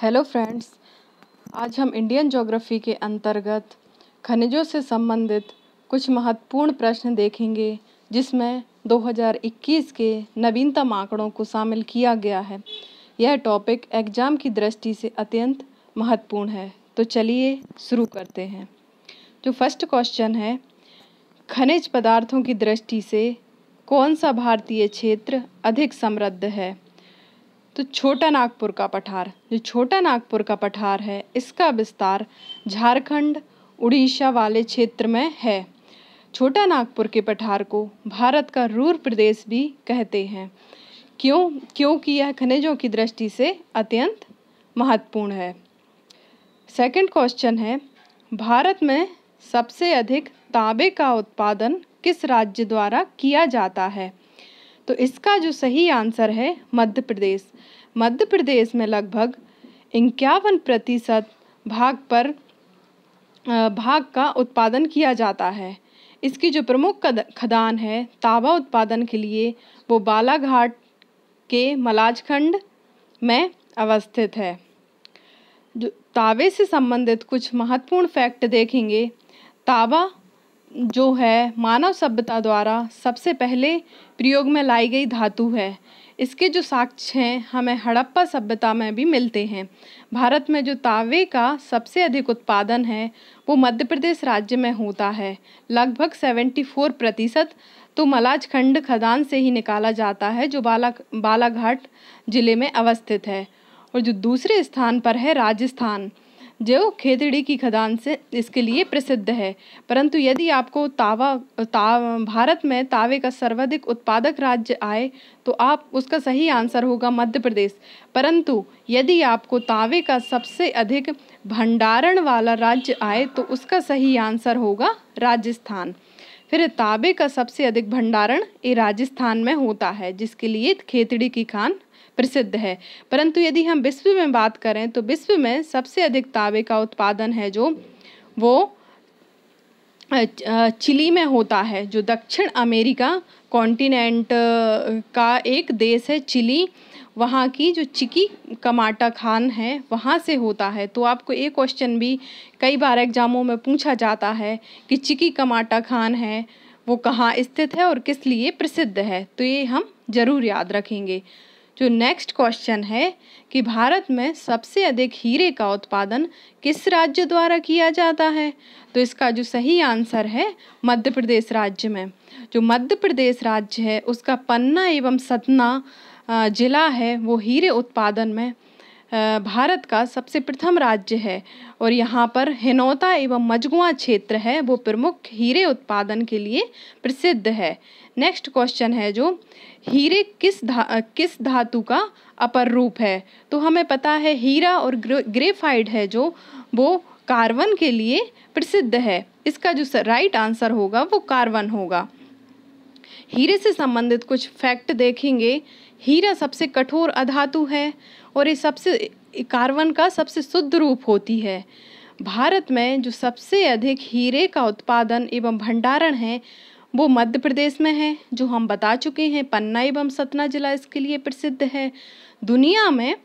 hello friends आज हम Indian geography के अंतर्गत खनिजों से संबंधित कुछ महत्वपूर्ण प्रश्न देखेंगे जिसमें 2021 के नवीनतम आंकड़ों को शामिल किया गया है यह टॉपिक एग्जाम की दृष्टि से अत्यंत महत्वपूर्ण है तो चलिए शुरू करते हैं जो फर्स्ट क्वेश्चन है खनिज पदार्थों की दृष्टि से कौन सा भारतीय क्षेत्र अधिक समृद्ध है तो छोटा नागपुर का पठार जो छोटा नागपुर का पठार है इसका विस्तार झारखंड उड़ीसा वाले क्षेत्र में है छोटा नागपुर के पठार को भारत का रूर प्रदेश भी कहते हैं क्यों क्योंकि यह खनिजों की दृष्टि से अत्यंत महत्वपूर्ण है सेकंड क्वेश्चन है भारत में सबसे अधिक तांबे का उत्पादन किस राज्य द्वारा किया जाता है तो इसका जो सही आंसर है मध्य प्रदेश मध्य प्रदेश में लगभग इक्यावन प्रतिशत भाग पर भाग का उत्पादन किया जाता है इसकी जो प्रमुख खदान है तावा उत्पादन के लिए वो बालाघाट के मलाजखंड में अवस्थित है जो तावे से संबंधित कुछ महत्वपूर्ण फैक्ट देखेंगे तावा जो है मानव सभ्यता द्वारा सबसे पहले प्रयोग में लाई गई धातु है इसके जो साक्ष्य हैं हमें हड़प्पा सभ्यता में भी मिलते हैं भारत में जो तावे का सबसे अधिक उत्पादन है वो मध्य प्रदेश राज्य में होता है लगभग 74 प्रतिशत तो मलाजखंड खदान से ही निकाला जाता है जो बाला बालाघाट जिले में अवस्थित है और जो दूसरे स्थान पर है राजस्थान जो खेतड़ी की खदान से इसके लिए प्रसिद्ध है परंतु यदि आपको तावा ता, भारत में तावे का सर्वाधिक उत्पादक राज्य आए तो आप उसका सही आंसर होगा मध्य प्रदेश परंतु यदि आपको तावे का सबसे अधिक भंडारण वाला राज्य आए तो उसका सही आंसर होगा राजस्थान फिर तावे का सबसे अधिक भंडारण ये राजस्थान में होता है जिसके लिए खेतड़ी की खान प्रसिद्ध है परंतु यदि हम विश्व में बात करें तो विश्व में सबसे अधिक तावे का उत्पादन है जो वो चिली में होता है जो दक्षिण अमेरिका कॉन्टिनेंट का एक देश है चिली वहाँ की जो चिकी कमाटा खान है वहाँ से होता है तो आपको ये क्वेश्चन भी कई बार एग्जामों में पूछा जाता है कि चिकी कमाटा खान है वो कहाँ स्थित है और किस लिए प्रसिद्ध है तो ये हम ज़रूर याद रखेंगे जो नेक्स्ट क्वेश्चन है कि भारत में सबसे अधिक हीरे का उत्पादन किस राज्य द्वारा किया जाता है तो इसका जो सही आंसर है मध्य प्रदेश राज्य में जो मध्य प्रदेश राज्य है उसका पन्ना एवं सतना जिला है वो हीरे उत्पादन में भारत का सबसे प्रथम राज्य है और यहाँ पर हिनौता एवं मजगुआ क्षेत्र है वो प्रमुख हीरे उत्पादन के लिए प्रसिद्ध है नेक्स्ट क्वेश्चन है जो हीरे किस धा किस धातु का अपर रूप है तो हमें पता है हीरा और ग्रेफाइड है जो वो कार्बन के लिए प्रसिद्ध है इसका जो राइट आंसर होगा वो कार्बन होगा हीरे से संबंधित कुछ फैक्ट देखेंगे हीरा सबसे कठोर अधातु है और ये सबसे कार्बन का सबसे शुद्ध रूप होती है भारत में जो सबसे अधिक हीरे का उत्पादन एवं भंडारण है वो मध्य प्रदेश में है जो हम बता चुके हैं पन्ना एवं सतना जिला इसके लिए प्रसिद्ध है दुनिया में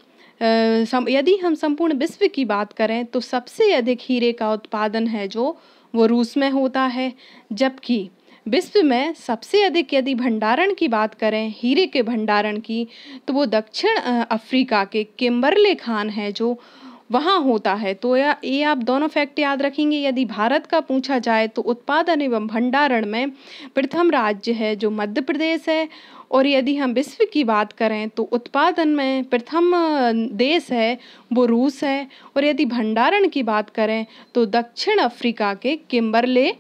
यदि हम संपूर्ण विश्व की बात करें तो सबसे अधिक हीरे का उत्पादन है जो वो रूस में होता है जबकि विश्व में सबसे अधिक यदि भंडारण की बात करें हीरे के भंडारण की तो वो दक्षिण अफ्रीका के किम्बरले खान हैं जो वहाँ होता है तो या ये आप दोनों फैक्ट याद रखेंगे यदि भारत का पूछा जाए तो उत्पादन एवं भंडारण में प्रथम राज्य है जो मध्य प्रदेश है और यदि हम विश्व की बात करें तो उत्पादन में प्रथम देश है वो रूस है और यदि भंडारण की बात करें तो दक्षिण अफ्रीका के किम्बरले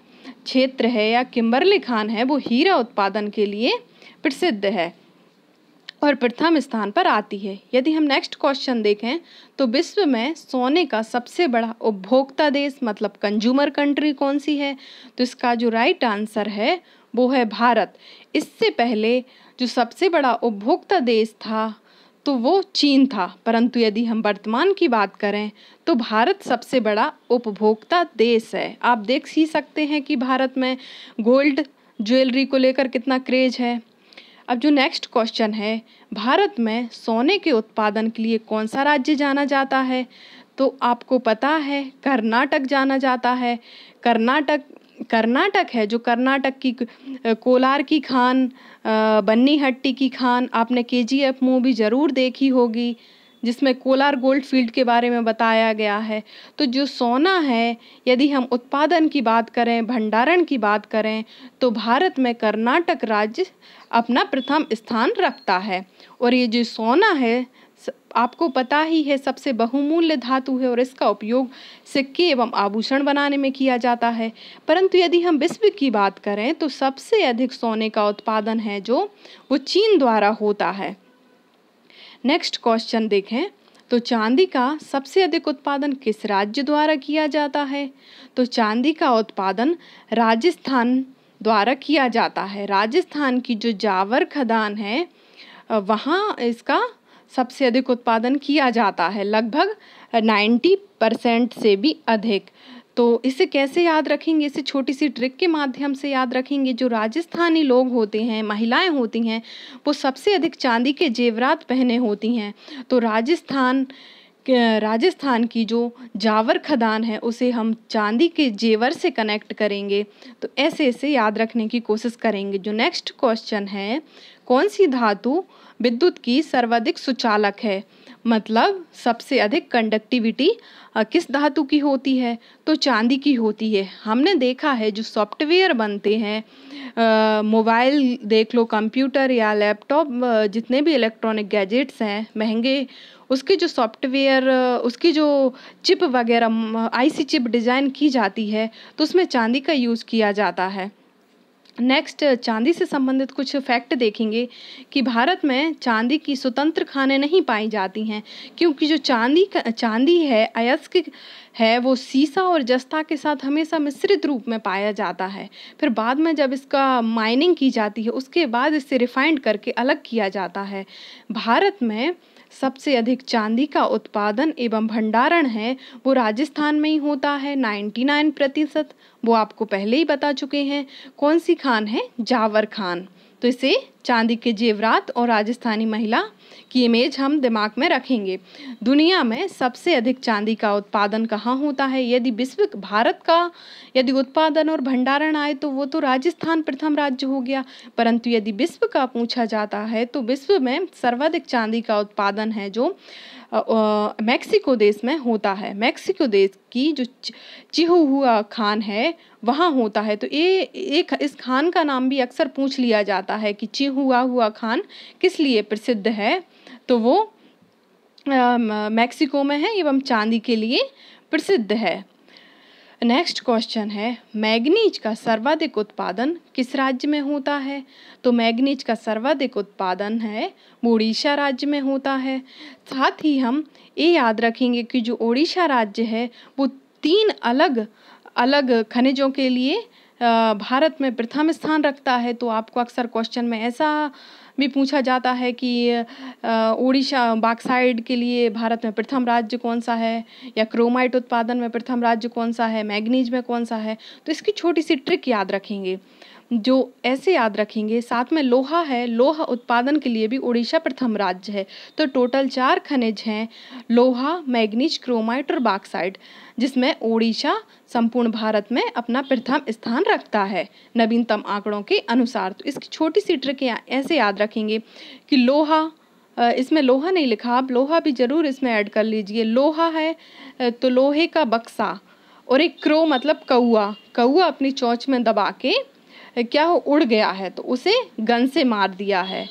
क्षेत्र है या किम्बरले खान है वो हीरा उत्पादन के लिए प्रसिद्ध है और प्रथम स्थान पर आती है यदि हम नेक्स्ट क्वेश्चन देखें तो विश्व में सोने का सबसे बड़ा उपभोक्ता देश मतलब कंज्यूमर कंट्री कौन सी है तो इसका जो राइट आंसर है वो है भारत इससे पहले जो सबसे बड़ा उपभोक्ता देश था तो वो चीन था परंतु यदि हम वर्तमान की बात करें तो भारत सबसे बड़ा उपभोक्ता देश है आप देख ही सकते हैं कि भारत में गोल्ड ज्वेलरी को लेकर कितना क्रेज है अब जो नेक्स्ट क्वेश्चन है भारत में सोने के उत्पादन के लिए कौन सा राज्य जाना जाता है तो आपको पता है कर्नाटक जाना जाता है कर्नाटक कर्नाटक है जो कर्नाटक की कोलार की खान बन्नी हट्टी की खान आपने के जी एफ मूवी ज़रूर देखी होगी जिसमें कोलार गोल्ड फील्ड के बारे में बताया गया है तो जो सोना है यदि हम उत्पादन की बात करें भंडारण की बात करें तो भारत में कर्नाटक राज्य अपना प्रथम स्थान रखता है और ये जो सोना है आपको पता ही है सबसे बहुमूल्य धातु है और इसका उपयोग सिक्के एवं आभूषण बनाने में किया जाता है परंतु यदि हम विश्व की बात करें तो सबसे अधिक सोने का उत्पादन है जो वो चीन द्वारा होता है नेक्स्ट क्वेश्चन देखें तो चांदी का सबसे अधिक उत्पादन किस राज्य द्वारा किया जाता है तो चांदी का उत्पादन राजस्थान द्वारा किया जाता है राजस्थान की जो जावर खदान है वहाँ इसका सबसे अधिक उत्पादन किया जाता है लगभग 90 परसेंट से भी अधिक तो इसे कैसे याद रखेंगे इसे छोटी सी ट्रिक के माध्यम से याद रखेंगे जो राजस्थानी लोग होते हैं महिलाएं होती हैं वो सबसे अधिक चांदी के जेवरात पहने होती हैं तो राजस्थान राजस्थान की जो जावर खदान है उसे हम चांदी के जेवर से कनेक्ट करेंगे तो ऐसे ऐसे याद रखने की कोशिश करेंगे जो नेक्स्ट क्वेश्चन है कौन सी धातु विद्युत की सर्वाधिक सुचालक है मतलब सबसे अधिक कंडक्टिविटी किस धातु की होती है तो चांदी की होती है हमने देखा है जो सॉफ्टवेयर बनते हैं मोबाइल देख लो कंप्यूटर या लैपटॉप जितने भी इलेक्ट्रॉनिक गैजेट्स हैं महंगे उसके जो सॉफ्टवेयर उसकी जो चिप वगैरह आईसी चिप डिज़ाइन की जाती है तो उसमें चांदी का यूज़ किया जाता है नेक्स्ट चांदी से संबंधित कुछ फैक्ट देखेंगे कि भारत में चांदी की स्वतंत्र खाने नहीं पाई जाती हैं क्योंकि जो चांदी चांदी है अयस्क है वो सीसा और जस्ता के साथ हमेशा मिश्रित रूप में पाया जाता है फिर बाद में जब इसका माइनिंग की जाती है उसके बाद इसे रिफाइंड करके अलग किया जाता है भारत में सबसे अधिक चांदी का उत्पादन एवं भंडारण है वो राजस्थान में ही होता है 99 प्रतिशत वो आपको पहले ही बता चुके हैं कौन सी खान है जावर खान तो इसे चांदी के जेवरात और राजस्थानी महिला की इमेज हम दिमाग में रखेंगे दुनिया में सबसे अधिक चांदी का उत्पादन कहाँ होता है यदि विश्व भारत का यदि उत्पादन और भंडारण आए तो वो तो राजस्थान प्रथम राज्य हो गया परंतु यदि विश्व का पूछा जाता है तो विश्व में सर्वाधिक चांदी का उत्पादन है जो मैक्सिको देश में होता है मैक्सिको देश की जो हुआ खान है वहाँ होता है तो ये एक इस खान का नाम भी अक्सर पूछ लिया जाता है कि चिहुआ हुआ खान किस लिए प्रसिद्ध है तो वो मैक्सिको में है एवं चांदी के लिए प्रसिद्ध है नेक्स्ट क्वेश्चन है मैग्नीज का सर्वाधिक उत्पादन किस राज्य में होता है तो मैग्नीज का सर्वाधिक उत्पादन है उड़ीसा राज्य में होता है साथ ही हम ये याद रखेंगे कि जो उड़ीसा राज्य है वो तीन अलग अलग खनिजों के लिए भारत में प्रथम स्थान रखता है तो आपको अक्सर क्वेश्चन में ऐसा भी पूछा जाता है कि उड़ीसा बाक्साइड के लिए भारत में प्रथम राज्य कौन सा है या क्रोमाइट उत्पादन में प्रथम राज्य कौन सा है मैग्नीज में कौन सा है तो इसकी छोटी सी ट्रिक याद रखेंगे जो ऐसे याद रखेंगे साथ में लोहा है लोहा उत्पादन के लिए भी उड़ीसा प्रथम राज्य है तो टोटल चार खनिज हैं लोहा मैग्नीज क्रोमाइट और बाक्साइड जिसमें उड़ीसा संपूर्ण भारत में अपना प्रथम स्थान रखता है नवीनतम आंकड़ों के अनुसार तो इसकी छोटी सी ट्रिक ऐसे याद रखेंगे कि लोहा इसमें लोहा नहीं लिखा आप लोहा भी ज़रूर इसमें ऐड कर लीजिए लोहा है तो लोहे का बक्सा और एक क्रो मतलब कौआ कौआ अपनी चोंच में दबा के क्या हो उड़ गया है तो उसे गन से मार दिया है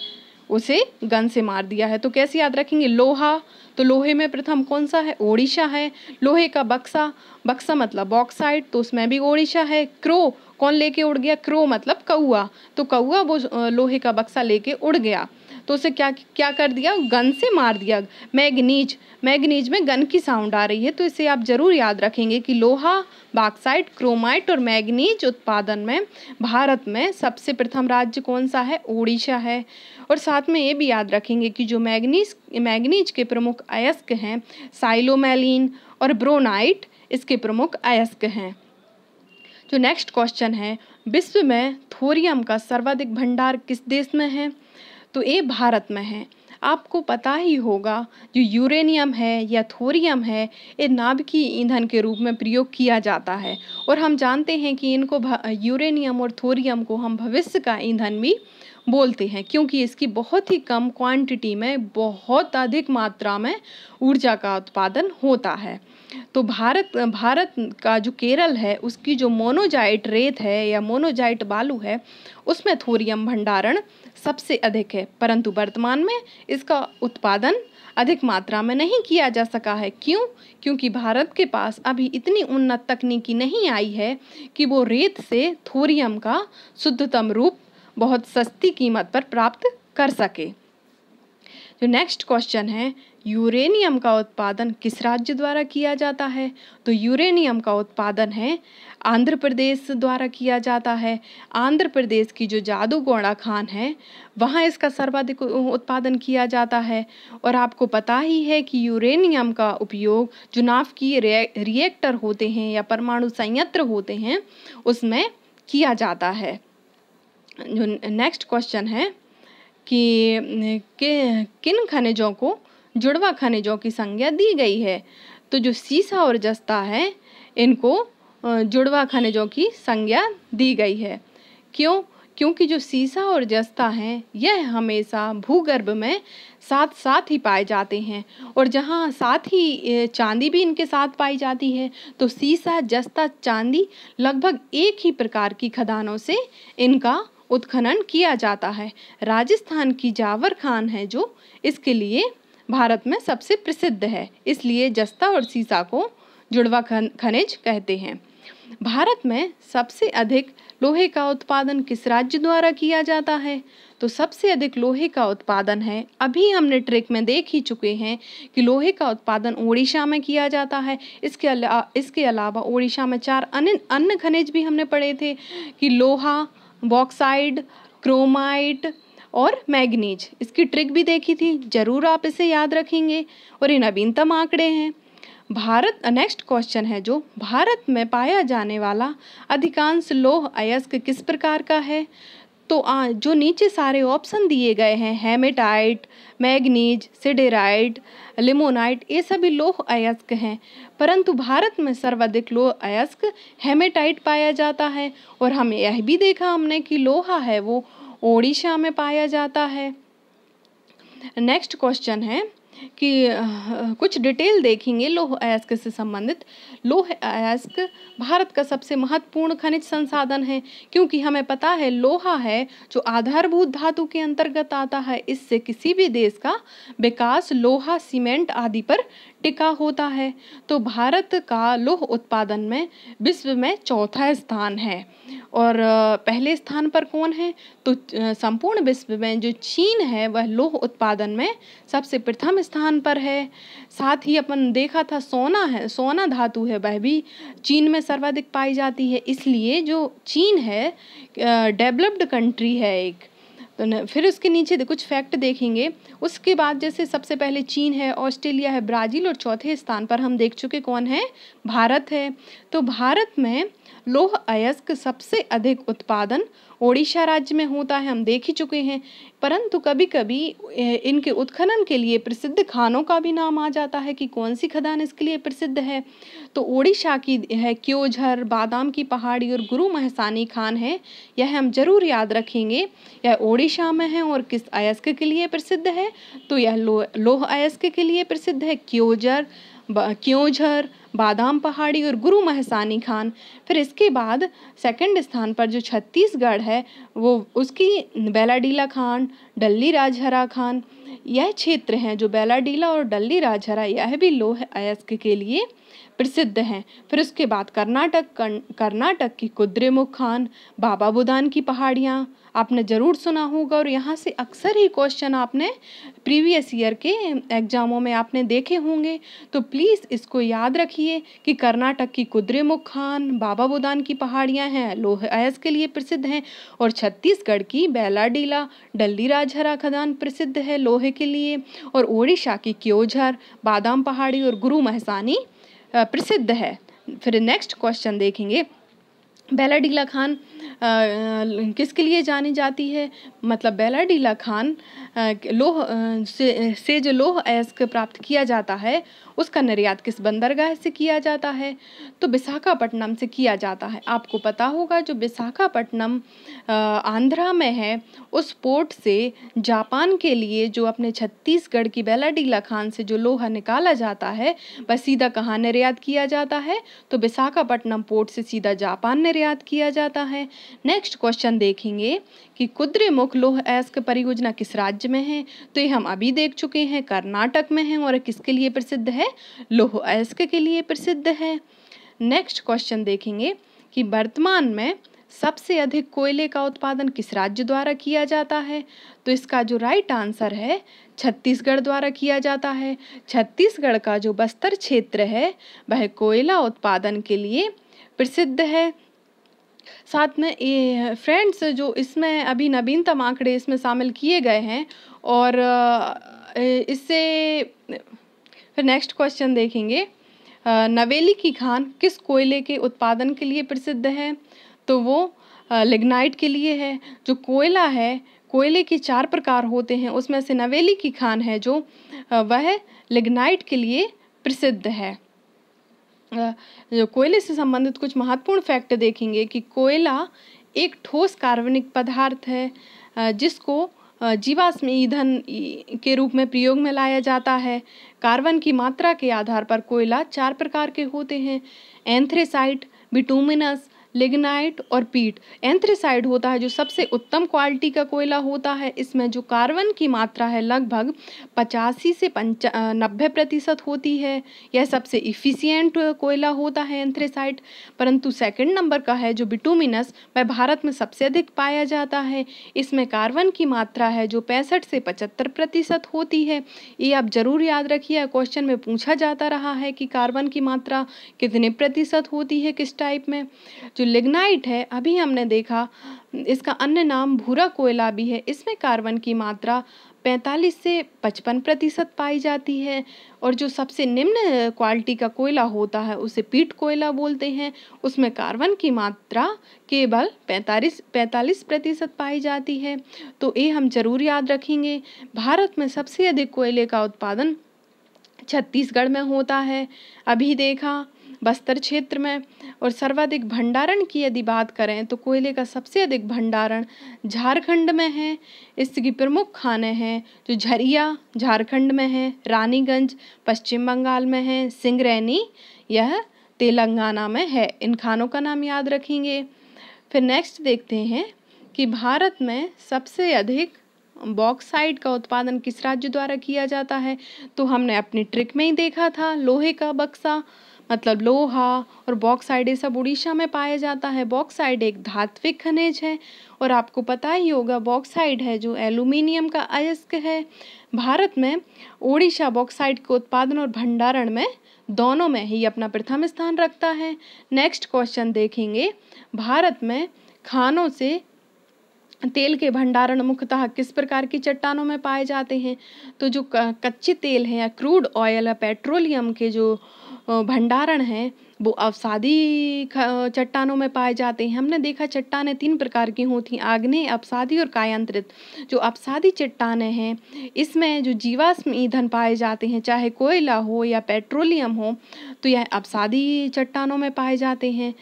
उसे गन से मार दिया है तो कैसे याद रखेंगे लोहा तो लोहे में प्रथम कौन सा है ओडिशा है लोहे का बक्सा बक्सा मतलब बॉक्साइट तो उसमें भी ओडिशा है क्रो कौन लेके उड़ गया क्रो मतलब कौआ तो कौआ वो लोहे का बक्सा लेके उड़ गया तो उसे क्या क्या कर दिया गन से मार दिया मैगनीज मैगनीज में गन की साउंड आ रही है तो इसे आप ज़रूर याद रखेंगे कि लोहा बाक्साइट क्रोमाइट और मैगनीज उत्पादन में भारत में सबसे प्रथम राज्य कौन सा है ओडिशा है और साथ में ये भी याद रखेंगे कि जो मैगनीज मैगनीज के प्रमुख अयस्क हैं साइलोमैलिन और ब्रोनाइट इसके प्रमुख अयस्क हैं जो नेक्स्ट क्वेश्चन है विश्व में थोरियम का सर्वाधिक भंडार किस देश में है तो ये भारत में है आपको पता ही होगा जो यूरेनियम है या थोरियम है ये नाभिकीय ईंधन के रूप में प्रयोग किया जाता है और हम जानते हैं कि इनको यूरेनियम और थोरियम को हम भविष्य का ईंधन भी बोलते हैं क्योंकि इसकी बहुत ही कम क्वांटिटी में बहुत अधिक मात्रा में ऊर्जा का उत्पादन होता है तो भारत भारत का जो केरल है उसकी जो मोनोजाइट रेत है या मोनोजाइट बालू है उसमें थोरियम भंडारण सबसे अधिक है परंतु वर्तमान में इसका उत्पादन अधिक मात्रा में नहीं किया जा सका है क्यों क्योंकि भारत के पास अभी इतनी उन्नत तकनीकी नहीं आई है कि वो रेत से थोरियम का शुद्धतम रूप बहुत सस्ती कीमत पर प्राप्त कर सके जो नेक्स्ट क्वेश्चन है यूरेनियम का उत्पादन किस राज्य द्वारा किया जाता है तो यूरेनियम का उत्पादन है आंध्र प्रदेश द्वारा किया जाता है आंध्र प्रदेश की जो जादू गौड़ा खान है वहाँ इसका सर्वाधिक उत्पादन किया जाता है और आपको पता ही है कि यूरेनियम का उपयोग चुनाव की रिएक्टर होते हैं या परमाणु संयंत्र होते हैं उसमें किया जाता है जो नेक्स्ट क्वेश्चन है कि के, किन खनिजों को जुड़वा खनिजों की संज्ञा दी गई है तो जो सीसा और जस्ता है इनको जुड़वा खनिजों की संज्ञा दी गई है क्यों क्योंकि जो सीसा और जस्ता हैं यह हमेशा भूगर्भ में साथ साथ ही पाए जाते हैं और जहाँ साथ ही चांदी भी इनके साथ पाई जाती है तो सीसा जस्ता चांदी लगभग एक ही प्रकार की खदानों से इनका उत्खनन किया जाता है राजस्थान की जावर खान है जो इसके लिए भारत में सबसे प्रसिद्ध है इसलिए जस्ता और सीसा को जुड़वा खन खनिज कहते हैं भारत में सबसे अधिक लोहे का उत्पादन किस राज्य द्वारा किया जाता है तो सबसे अधिक लोहे का उत्पादन है अभी हमने ट्रिक में देख ही चुके हैं कि लोहे का उत्पादन ओडिशा में किया जाता है इसके अला इसके अलावा ओडिशा में चार अन्य अन्य खनिज भी हमने पढ़े थे कि लोहा बॉक्साइड क्रोमाइट और मैग्नीज इसकी ट्रिक भी देखी थी ज़रूर आप इसे याद रखेंगे और ये नवीनतम आंकड़े हैं भारत नेक्स्ट क्वेश्चन है जो भारत में पाया जाने वाला अधिकांश लोह अयस्क किस प्रकार का है तो आ, जो नीचे सारे ऑप्शन दिए गए हैं हेमेटाइट मैग्नीज सिडेराइट लिमोनाइट ये सभी लोह अयस्क हैं परंतु भारत में सर्वाधिक लोह अयस्क हेमेटाइट पाया जाता है और हम यह भी देखा हमने कि लोहा है वो ओडिशा में पाया जाता है नेक्स्ट क्वेश्चन है कि कुछ डिटेल देखेंगे लोह अयस्क से संबंधित लोह अयस्क भारत का सबसे महत्वपूर्ण खनिज संसाधन है क्योंकि हमें पता है लोहा है जो आधारभूत धातु के अंतर्गत आता है इससे किसी भी देश का विकास लोहा सीमेंट आदि पर टिका होता है तो भारत का लोह उत्पादन में विश्व में चौथा स्थान है और पहले स्थान पर कौन है तो संपूर्ण विश्व में जो चीन है वह लोह उत्पादन में सबसे प्रथम स्थान पर है साथ ही अपन देखा था सोना है सोना धातु है वह भी चीन में सर्वाधिक पाई जाती है इसलिए जो चीन है डेवलप्ड कंट्री है एक तो न, फिर उसके नीचे दे, कुछ फैक्ट देखेंगे उसके बाद जैसे सबसे पहले चीन है ऑस्ट्रेलिया है ब्राज़ील और चौथे स्थान पर हम देख चुके कौन है भारत है तो भारत में लोह अयस्क सबसे अधिक उत्पादन ओडिशा राज्य में होता है हम देख ही चुके हैं परंतु कभी कभी इनके उत्खनन के लिए प्रसिद्ध खानों का भी नाम आ जाता है कि कौन सी खदान इसके लिए प्रसिद्ध है तो ओडिशा की है क्योझर बादाम की पहाड़ी और गुरु महसानी खान है यह हम जरूर याद रखेंगे यह ओडिशा में है और किस अयस्क के लिए प्रसिद्ध है तो यह लो, लोह अयस्क के लिए प्रसिद्ध है क्योजर क्योंझर बादाम पहाड़ी और गुरु महसानी खान फिर इसके बाद सेकंड स्थान पर जो छत्तीसगढ़ है वो उसकी बेलाडीला खान डल्ली राजहरा खान यह क्षेत्र हैं जो बेलाडीला और डल्ली राजहरा यह भी लोह अयस्क के लिए प्रसिद्ध हैं फिर उसके बाद कर्नाटक कर्नाटक की कुद्रेमुख खान बाबा बुदान की पहाड़ियाँ आपने ज़रूर सुना होगा और यहाँ से अक्सर ही क्वेश्चन आपने प्रीवियस ईयर के एग्ज़ामों में आपने देखे होंगे तो प्लीज़ इसको याद रखिए कि कर्नाटक की कुद्रेमुख खान बाबा बुदान की पहाड़ियाँ हैं लोह अयस के लिए प्रसिद्ध हैं और छत्तीसगढ़ की बेलाडीला डल्ली राजहरा खदान प्रसिद्ध है लोहे के लिए और ओडिशा की क्योझर बादाम पहाड़ी और गुरु महसानी प्रसिद्ध है फिर नेक्स्ट क्वेश्चन देखेंगे बेला डीला खान किसके लिए जानी जाती है मतलब बेला डीला खान लोह से, से जो लोह अयस्क प्राप्त किया जाता है उसका निर्यात किस बंदरगाह से किया जाता है तो विशाखापट्टनम से किया जाता है आपको पता होगा जो विशाखापट्टनम आंध्रा में है उस पोर्ट से जापान के लिए जो अपने छत्तीसगढ़ की बेलाडीला खान से जो लोहा निकाला जाता है वह सीधा कहाँ निर्यात किया जाता है तो विशाखापट्टनम पोर्ट से सीधा जापान निर्यात किया जाता है नेक्स्ट क्वेश्चन देखेंगे कि कुद्रेमुख लोह अयस्क परियोजना किस राज्य में है तो ये हम अभी देख चुके हैं कर्नाटक में है और किसके लिए प्रसिद्ध है लोह अयस्क के लिए प्रसिद्ध है नेक्स्ट क्वेश्चन देखेंगे कि वर्तमान में सबसे अधिक कोयले का उत्पादन किस राज्य द्वारा किया जाता है तो इसका जो राइट आंसर है छत्तीसगढ़ द्वारा किया जाता है छत्तीसगढ़ का जो बस्तर क्षेत्र है वह कोयला उत्पादन के लिए प्रसिद्ध है साथ में ये फ्रेंड्स जो इसमें अभी नवीनतम आंकड़े इसमें शामिल किए गए हैं और इससे फिर नेक्स्ट क्वेश्चन देखेंगे नवेली की खान किस कोयले के उत्पादन के लिए प्रसिद्ध है तो वो लिग्नाइट के लिए है जो कोयला है कोयले के चार प्रकार होते हैं उसमें से नवेली की खान है जो वह लिग्नाइट के लिए प्रसिद्ध है कोयले से संबंधित कुछ महत्वपूर्ण फैक्ट देखेंगे कि कोयला एक ठोस कार्बनिक पदार्थ है जिसको जीवाश्म ईंधन के रूप में प्रयोग में लाया जाता है कार्बन की मात्रा के आधार पर कोयला चार प्रकार के होते हैं एंथ्रेसाइट बिटूमिनस लिग्नाइट और पीट एंथ्रेसाइड होता है जो सबसे उत्तम क्वालिटी का कोयला होता है इसमें जो कार्बन की मात्रा है लगभग पचासी से पंचा नब्बे प्रतिशत होती है यह सबसे इफ़िशियंट कोयला होता है एंथ्रेसाइड परंतु सेकंड नंबर का है जो बिटूमिनस वह भारत में सबसे अधिक पाया जाता है इसमें कार्बन की मात्रा है जो पैंसठ से पचहत्तर प्रतिशत होती है ये आप ज़रूर याद रखिए क्वेश्चन में पूछा जाता रहा है कि कार्बन की मात्रा कितने प्रतिशत होती है किस टाइप में जो लिग्नाइट है अभी हमने देखा इसका अन्य नाम भूरा कोयला भी है इसमें कार्बन की मात्रा 45 से 55 प्रतिशत पाई जाती है और जो सबसे निम्न क्वालिटी का कोयला होता है उसे पीट कोयला बोलते हैं उसमें कार्बन की मात्रा केवल 45 पैंतालीस प्रतिशत पाई जाती है तो ये हम जरूर याद रखेंगे भारत में सबसे अधिक कोयले का उत्पादन छत्तीसगढ़ में होता है अभी देखा बस्तर क्षेत्र में और सर्वाधिक भंडारण की यदि बात करें तो कोयले का सबसे अधिक भंडारण झारखंड में है इसकी प्रमुख खाने हैं जो झरिया झारखंड में है रानीगंज पश्चिम बंगाल में है सिंगरैनी यह तेलंगाना में है इन खानों का नाम याद रखेंगे फिर नेक्स्ट देखते हैं कि भारत में सबसे अधिक बॉक्साइट का उत्पादन किस राज्य द्वारा किया जाता है तो हमने अपनी ट्रिक में ही देखा था लोहे का बक्सा मतलब लोहा और बॉक्साइड ये सब उड़ीसा में पाया जाता है बॉक्साइड एक धात्विक खनिज है और आपको पता ही होगा बॉक्साइड है जो एल्यूमिनियम का अयस्क है भारत में ओडिशा बॉक्साइड के उत्पादन और भंडारण में दोनों में ही अपना प्रथम स्थान रखता है नेक्स्ट क्वेश्चन देखेंगे भारत में खानों से तेल के भंडारण मुख्यतः किस प्रकार की चट्टानों में पाए जाते हैं तो जो कच्चे तेल हैं या क्रूड ऑयल या पेट्रोलियम के जो भंडारण है वो अवसादी चट्टानों में पाए जाते हैं हमने देखा चट्टानें तीन प्रकार की होती आग्नेय अपसादी और कायांत्रित जो अपसादी चट्टानें हैं इसमें जो जीवाश्म ईंधन पाए जाते हैं चाहे कोयला हो या पेट्रोलियम हो तो यह अपसादी चट्टानों में पाए जाते हैं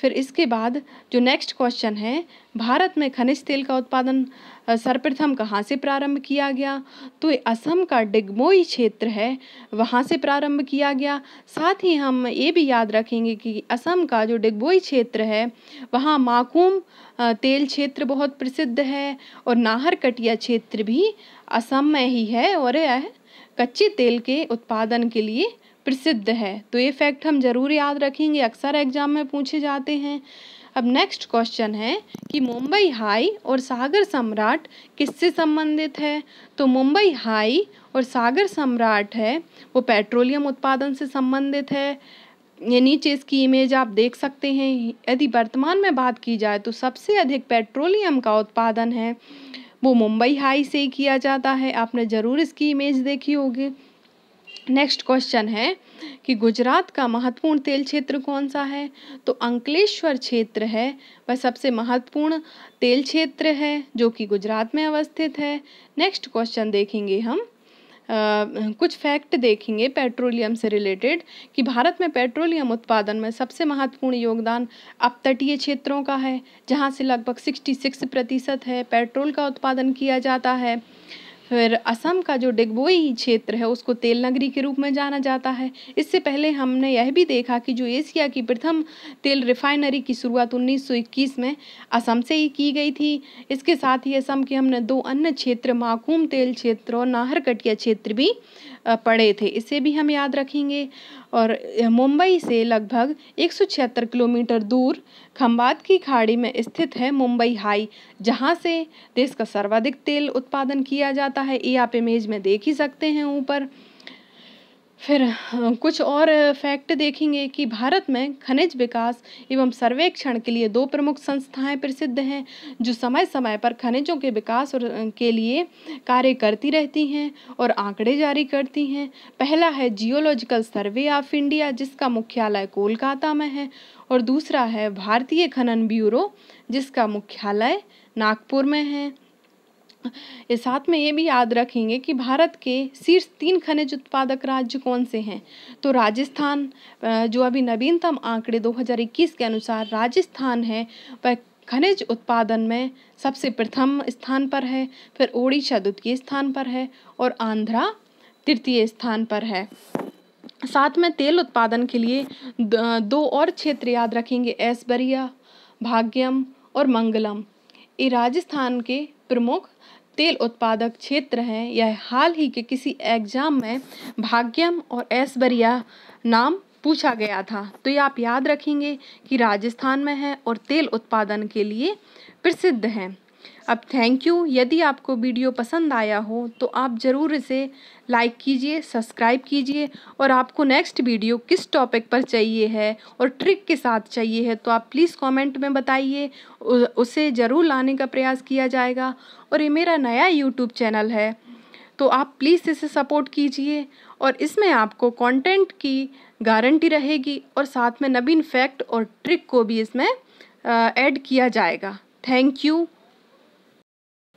फिर इसके बाद जो नेक्स्ट क्वेश्चन है भारत में खनिज तेल का उत्पादन सर्वप्रथम कहाँ से प्रारंभ किया गया तो असम का डिगमोई क्षेत्र है वहाँ से प्रारंभ किया गया साथ ही हम ये भी याद रखेंगे कि असम का जो डिगबोई क्षेत्र है वहाँ माकूम तेल क्षेत्र बहुत प्रसिद्ध है और नाहर कटिया क्षेत्र भी असम में ही है और यह कच्चे तेल के उत्पादन के लिए प्रसिद्ध है तो ये फैक्ट हम जरूर याद रखेंगे अक्सर एग्जाम में पूछे जाते हैं अब नेक्स्ट क्वेश्चन है कि मुंबई हाई और सागर सम्राट किससे संबंधित है तो मुंबई हाई और सागर सम्राट है वो पेट्रोलियम उत्पादन से संबंधित है ये नीचे इसकी इमेज आप देख सकते हैं यदि वर्तमान में बात की जाए तो सबसे अधिक पेट्रोलियम का उत्पादन है वो मुंबई हाई से किया जाता है आपने ज़रूर इसकी इमेज देखी होगी नेक्स्ट क्वेश्चन है कि गुजरात का महत्वपूर्ण तेल क्षेत्र कौन सा है तो अंकलेश्वर क्षेत्र है वह सबसे महत्वपूर्ण तेल क्षेत्र है जो कि गुजरात में अवस्थित है नेक्स्ट क्वेश्चन देखेंगे हम आ, कुछ फैक्ट देखेंगे पेट्रोलियम से रिलेटेड कि भारत में पेट्रोलियम उत्पादन में सबसे महत्वपूर्ण योगदान अपतटीय क्षेत्रों का है जहाँ से लगभग सिक्स प्रतिशत है पेट्रोल का उत्पादन किया जाता है फिर असम का जो डिगबोई क्षेत्र है उसको तेल नगरी के रूप में जाना जाता है इससे पहले हमने यह भी देखा कि जो एशिया की प्रथम तेल रिफाइनरी की शुरुआत 1921 में असम से ही की गई थी इसके साथ ही असम के हमने दो अन्य क्षेत्र माकूम तेल क्षेत्र और नाहरकटिया क्षेत्र भी पड़े थे इसे भी हम याद रखेंगे और मुंबई से लगभग एक सौ छिहत्तर किलोमीटर दूर खम्बात की खाड़ी में स्थित है मुंबई हाई जहाँ से देश का सर्वाधिक तेल उत्पादन किया जाता है ये आप इमेज में देख ही सकते हैं ऊपर फिर कुछ और फैक्ट देखेंगे कि भारत में खनिज विकास एवं सर्वेक्षण के लिए दो प्रमुख संस्थाएं प्रसिद्ध हैं जो समय समय पर खनिजों के विकास और के लिए कार्य करती रहती हैं और आंकड़े जारी करती हैं पहला है जियोलॉजिकल सर्वे ऑफ इंडिया जिसका मुख्यालय कोलकाता में है और दूसरा है भारतीय खनन ब्यूरो जिसका मुख्यालय नागपुर में है साथ में ये भी याद रखेंगे कि भारत के शीर्ष तीन खनिज उत्पादक राज्य कौन से हैं तो राजस्थान जो अभी नवीनतम आंकड़े 2021 के अनुसार राजस्थान है वह खनिज उत्पादन में सबसे प्रथम स्थान पर है फिर ओडिशा द्वितीय स्थान पर है और आंध्रा तृतीय स्थान पर है साथ में तेल उत्पादन के लिए दो और क्षेत्र याद रखेंगे ऐसबरिया भाग्यम और मंगलम ये राजस्थान के प्रमुख तेल उत्पादक क्षेत्र हैं यह हाल ही के किसी एग्जाम में भाग्यम और ऐश्वर्या नाम पूछा गया था तो ये आप याद रखेंगे कि राजस्थान में है और तेल उत्पादन के लिए प्रसिद्ध हैं अब थैंक यू यदि आपको वीडियो पसंद आया हो तो आप ज़रूर इसे लाइक कीजिए सब्सक्राइब कीजिए और आपको नेक्स्ट वीडियो किस टॉपिक पर चाहिए है और ट्रिक के साथ चाहिए है तो आप प्लीज़ कमेंट में बताइए उसे ज़रूर लाने का प्रयास किया जाएगा और ये मेरा नया यूट्यूब चैनल है तो आप प्लीज़ इसे सपोर्ट कीजिए और इसमें आपको कॉन्टेंट की गारंटी रहेगी और साथ में नवीन फैक्ट और ट्रिक को भी इसमें ऐड किया जाएगा थैंक यू